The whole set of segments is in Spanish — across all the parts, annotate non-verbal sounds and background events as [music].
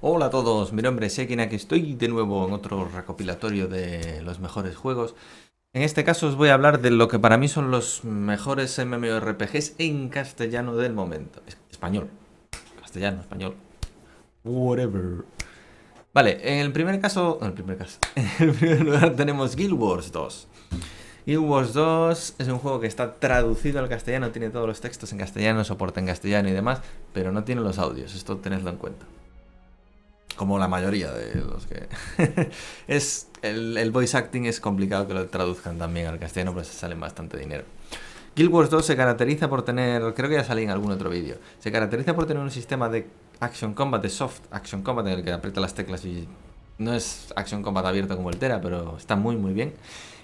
Hola a todos, mi nombre es Ekin, aquí estoy de nuevo en otro recopilatorio de los mejores juegos. En este caso os voy a hablar de lo que para mí son los mejores MMORPGs en castellano del momento. Español. Castellano, español. Whatever. Vale, en el primer caso... En el primer caso... [laughs] En el primer lugar tenemos Guild Wars 2. Guild Wars 2 es un juego que está traducido al castellano, tiene todos los textos en castellano, soporta en castellano y demás, pero no tiene los audios, esto tenedlo en cuenta como la mayoría de los que... [laughs] es el, el, voice acting es complicado que lo traduzcan también al castellano, pero se salen bastante dinero. Guild Wars 2 se caracteriza por tener, creo que ya salí en algún otro vídeo, se caracteriza por tener un sistema de Action Combat, de soft Action Combat, en el que aprieta las teclas y no es Action Combat abierto como el Tera, pero está muy muy bien.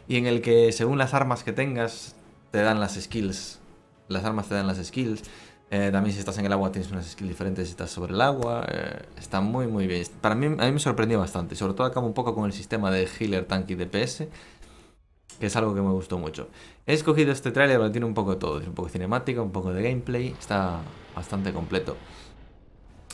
Y en el que según las armas que tengas, te dan las skills. Las armas te dan las skills. Eh, también si estás en el agua tienes unas skills diferentes si estás sobre el agua. Eh, está muy muy bien. Para mí, a mí me sorprendió bastante. Sobre todo acabo un poco con el sistema de healer, tanque y DPS. Que es algo que me gustó mucho. He escogido este trailer pero tiene un poco de todo. Es un poco cinemática, un poco de gameplay. Está bastante completo.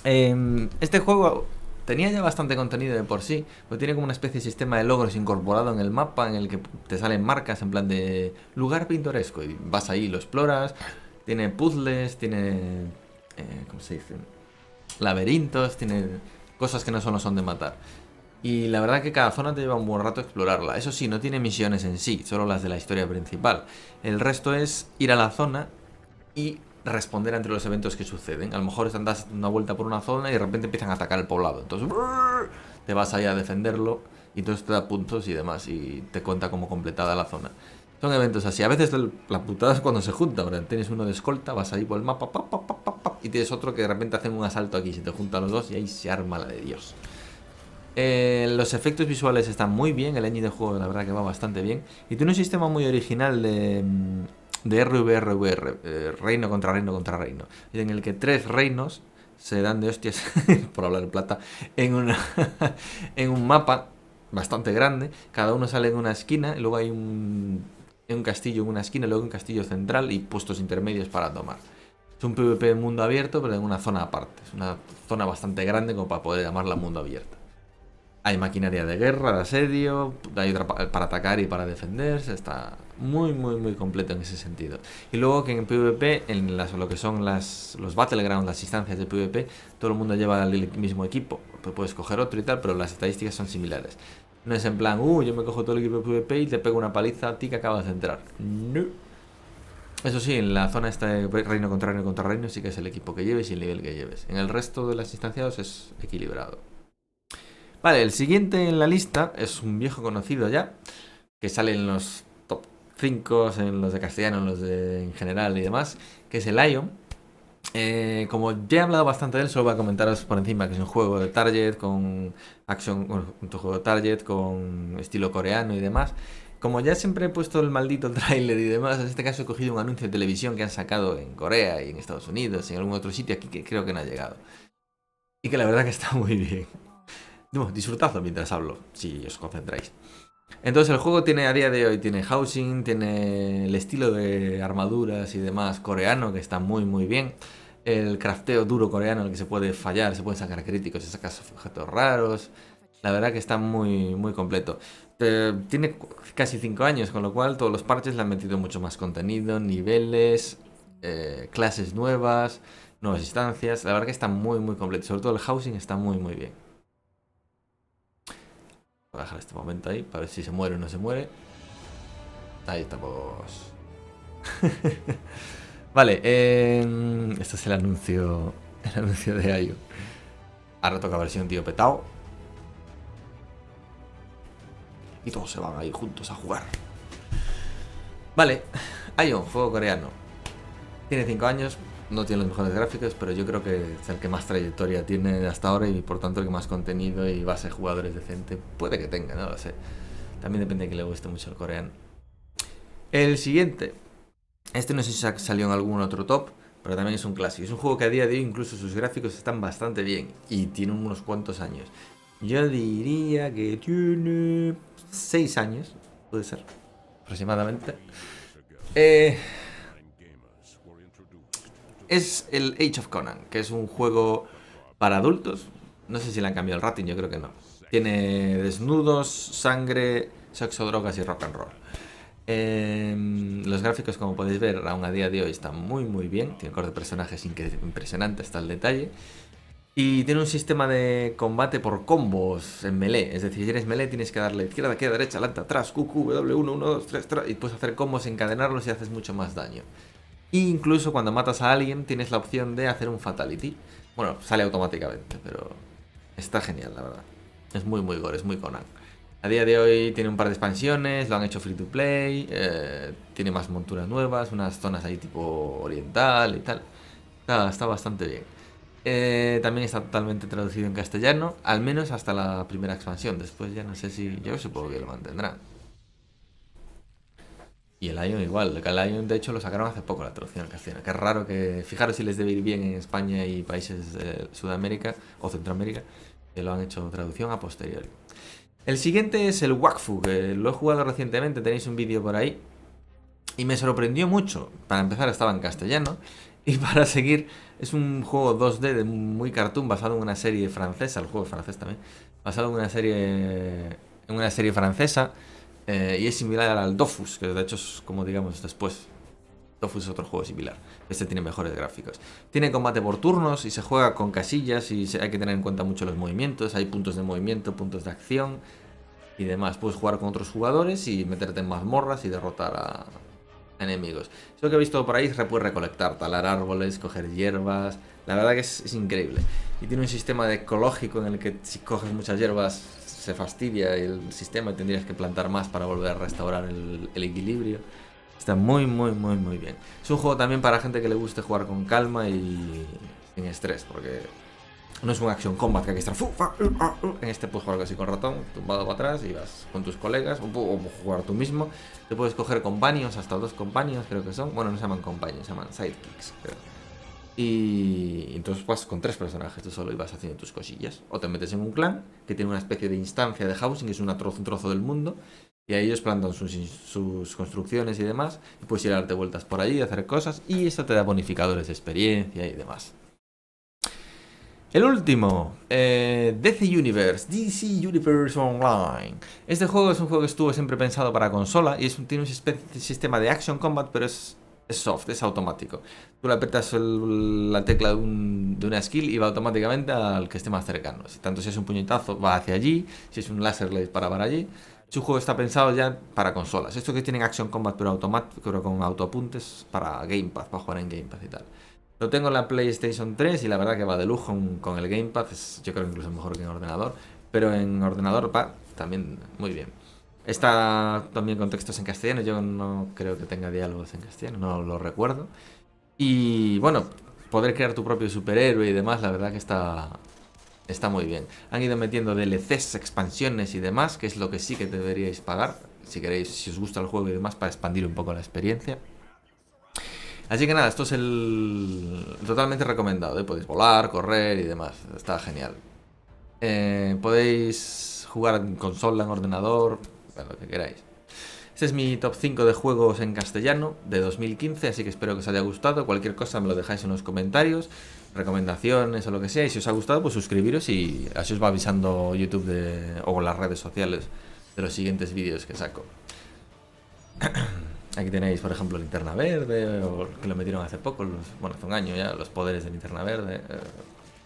Em, este juego tenía ya bastante contenido de por sí, pero tiene como una especie de sistema de logros incorporado en el mapa en el que te salen marcas en plan de lugar pintoresco y vas ahí, y lo exploras, tiene puzzles, tiene... Eh, ¿Cómo se dice? Laberintos, tiene cosas que no solo son de matar. Y la verdad que cada zona te lleva un buen rato explorarla. Eso sí, no tiene misiones en sí, solo las de la historia principal. El resto es ir a la zona y responder entre los eventos que suceden. A lo mejor están dando una vuelta por una zona y de repente empiezan a atacar el poblado. Entonces te vas ahí a defenderlo y entonces te da puntos y demás y te cuenta como completada la zona. Son eventos así. A veces la putada es cuando se junta. Ahora tienes uno de escolta, vas ahí por el mapa, y tienes otro que de repente hacen un asalto aquí. Se te juntan los dos y ahí se arma la de Dios. Eh, los efectos visuales están muy bien. El engine de juego, la verdad, que va bastante bien. Y tiene un sistema muy original de, mm, de RVRVR, eh, reino contra reino contra reino. En el que tres reinos se dan de hostias, [laughs] por hablar de plata, en, una [laughs] en un mapa bastante grande. Cada uno sale en una esquina y luego hay un un castillo en una esquina, luego un castillo central y puestos intermedios para tomar. Es un PvP mundo abierto, pero en una zona aparte. Es una zona bastante grande como para poder llamarla mundo abierto. Hay maquinaria de guerra, de asedio, hay otra para atacar y para defenderse. Está muy, muy, muy completo en ese sentido. Y luego que en PvP, en lo que son los battlegrounds, las instancias de PvP, todo el mundo lleva el mismo equipo. Puedes coger otro y tal, pero las estadísticas son similares. No es en plan, uh, yo me cojo todo el equipo PvP y te pego una paliza a ti que acabas de entrar. No. Eso sí, en la zona esta de reino contra reino contra reino sí que es el equipo que lleves y el nivel que lleves. En el resto de las instancias es equilibrado. Vale, el siguiente en la lista es un viejo conocido ya, que sale en los top 5, en los de castellano, en los de en general y demás, que es el Ion. Eh, como ya he hablado bastante de él, solo voy a comentaros por encima que es un juego de Target con action, un juego de Target con estilo coreano y demás. Como ya siempre he puesto el maldito [laughs] tráiler y demás, en este caso he cogido un anuncio de televisión que han sacado en Corea y en Estados Unidos y en algún otro sitio aquí que creo que no ha llegado. Y que la verdad que está muy bien. No, disfrutadlo mientras hablo, si os concentráis. Entonces el juego tiene a día de hoy, tiene housing, tiene el estilo de armaduras y demás coreano que está muy muy bien el crafteo duro coreano en el que se puede fallar, se pueden sacar críticos, se sacan objetos raros. La verdad que está muy, muy completo. tiene casi 5 años, con lo cual todos los parches le han metido mucho más contenido, niveles, eh, clases nuevas, nuevas instancias. La verdad que está muy, muy completo. Sobre todo el housing está muy, muy bien. Voy a dejar este momento ahí para ver si se muere o no se muere. Ahí estamos. [laughs] Vale, em, este es el anuncio, el anuncio de Ayo. Ahora toca versión un tío petao. Y todos se van ahí juntos a jugar. Vale, Ayo, juego coreano. Tiene 5 años, no tiene los mejores gráficos, pero yo creo que es el que más trayectoria tiene hasta ahora y por tanto el que más contenido y base de jugadores decente puede que tenga, no lo sé. También depende de que le guste mucho el coreano. El siguiente este no sé si salió en algún otro top, pero también es un clásico. Es un juego que a día de hoy incluso sus gráficos están bastante bien y tiene unos cuantos años. Yo diría que tiene seis años, puede ser, aproximadamente. Eh, es el Age of Conan, que es un juego para adultos. No sé si le han cambiado el rating, yo creo que no. Tiene desnudos, sangre, sexo, drogas y rock and roll. Em, los gráficos, como podéis ver, aún a día de hoy están muy muy bien. Tiene corte de personajes impresionante Está el detalle. Y tiene un sistema de combate por combos en melee. Es decir, si eres melee tienes que darle izquierda, queda, derecha, adelante, atrás, Q, W1, 1, 2, 3, 3. Y puedes hacer combos, encadenarlos y haces mucho más daño. incluso cuando matas a alguien tienes la opción de hacer un fatality. Bueno, sale automáticamente, pero está genial, la verdad. Es muy, muy gore, es muy Conan. A día de hoy tiene un par de expansiones, lo han hecho free to play, eh, tiene más monturas nuevas, unas zonas ahí tipo oriental y tal. está bastante bien. Eh, también está totalmente traducido en castellano, al menos hasta la primera expansión. Después ya no sé si. Yo supongo que lo mantendrá. Y el Lion igual, el Lion de hecho lo sacaron hace poco la traducción al castellano. Que raro que. Fijaros si les debe ir bien en España y países de Sudamérica o Centroamérica, que lo han hecho traducción a posteriori. El siguiente es el Wakfu, que lo he jugado recientemente, tenéis un vídeo por ahí. Y me sorprendió mucho. Para empezar estaba en castellano. Y [laughs] para seguir, es un juego 2D muy cartoon basado en una serie francesa, el juego es francés también, basado en una serie, en una serie francesa. Eh, y es similar al Dofus, que de hecho es como digamos después, Tofu es otro juego similar. Este tiene mejores gráficos. Tiene combate por turnos y se juega con casillas y hay que tener en cuenta mucho los movimientos. Hay puntos de movimiento, puntos de acción y demás. Puedes jugar con otros jugadores y meterte en mazmorras y derrotar a enemigos. Eso que he visto por ahí puedes recolectar, talar árboles, coger hierbas. La verdad que es, increíble. Y tiene un sistema ecológico en el que si coges muchas hierbas se fastidia el sistema y tendrías que plantar más para volver a restaurar el equilibrio. Está muy, muy, muy, muy bien. Es un juego también para gente que le guste jugar con calma y sin estrés, porque no es un action combat que hay que estar en este puedes jugar así con ratón, tumbado para atrás y vas con tus colegas o, jugar tú mismo. Te puedes coger compañeros, hasta dos compañeros creo que son. Bueno, no se llaman compañeros, se llaman sidekicks, Y entonces vas con tres personajes tú solo y vas haciendo tus cosillas. O te metes en un clan que tiene una especie de instancia de housing, que es trozo, un trozo del mundo, y ahí ellos plantan sus, construcciones y demás. Y puedes ir a darte vueltas por allí, hacer cosas. Y eso te da bonificadores de experiencia y demás. El último, eh, DC Universe, DC Universe Online. Este juego es un juego que estuvo siempre pensado para consola y es, tiene un sistema de action combat, pero es, soft, es automático. Tú le apretas la tecla de, una skill y va automáticamente al que esté más cercano. tanto si es un puñetazo, va hacia allí, si es un láser, le para para allí. Su juego está pensado ya para consolas. Esto que tienen Action Combat pero, con autoapuntes para Gamepad, para jugar en Gamepad y tal. Lo tengo en la PlayStation 3 y la verdad que va de lujo con el Gamepad. yo creo que incluso mejor que en ordenador. Pero en ordenador también muy bien. Está también con textos en castellano. Yo no creo que tenga diálogos en castellano, no lo recuerdo. Y bueno, poder crear tu propio superhéroe y demás, la verdad que está, está muy bien. Han ido metiendo DLCs, expansiones y demás, que es lo que sí que deberíais pagar, si queréis, si os gusta el juego y demás, para expandir un poco la experiencia. Así que nada, esto es el totalmente recomendado, ¿eh? podéis volar, correr y demás, está genial. Eh, podéis jugar en consola, en ordenador, lo que queráis. Este es mi top 5 de juegos en castellano de 2015, así que espero que os haya gustado. Cualquier cosa me lo dejáis en los comentarios recomendaciones o lo que sea. Y si os ha gustado, pues suscribiros y así os va avisando YouTube de, o las redes sociales de los siguientes vídeos que saco. [clears throat] Aquí tenéis, por ejemplo, linterna verde, o que lo metieron hace poco, los, bueno, hace un año ya, los poderes de linterna verde. Eh,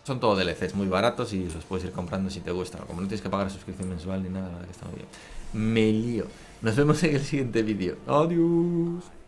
son todo DLCs muy baratos y los puedes ir comprando si te gusta Como no tienes que pagar suscripción mensual ni nada, está muy bien. Me lío. Nos vemos en el siguiente vídeo. Adiós.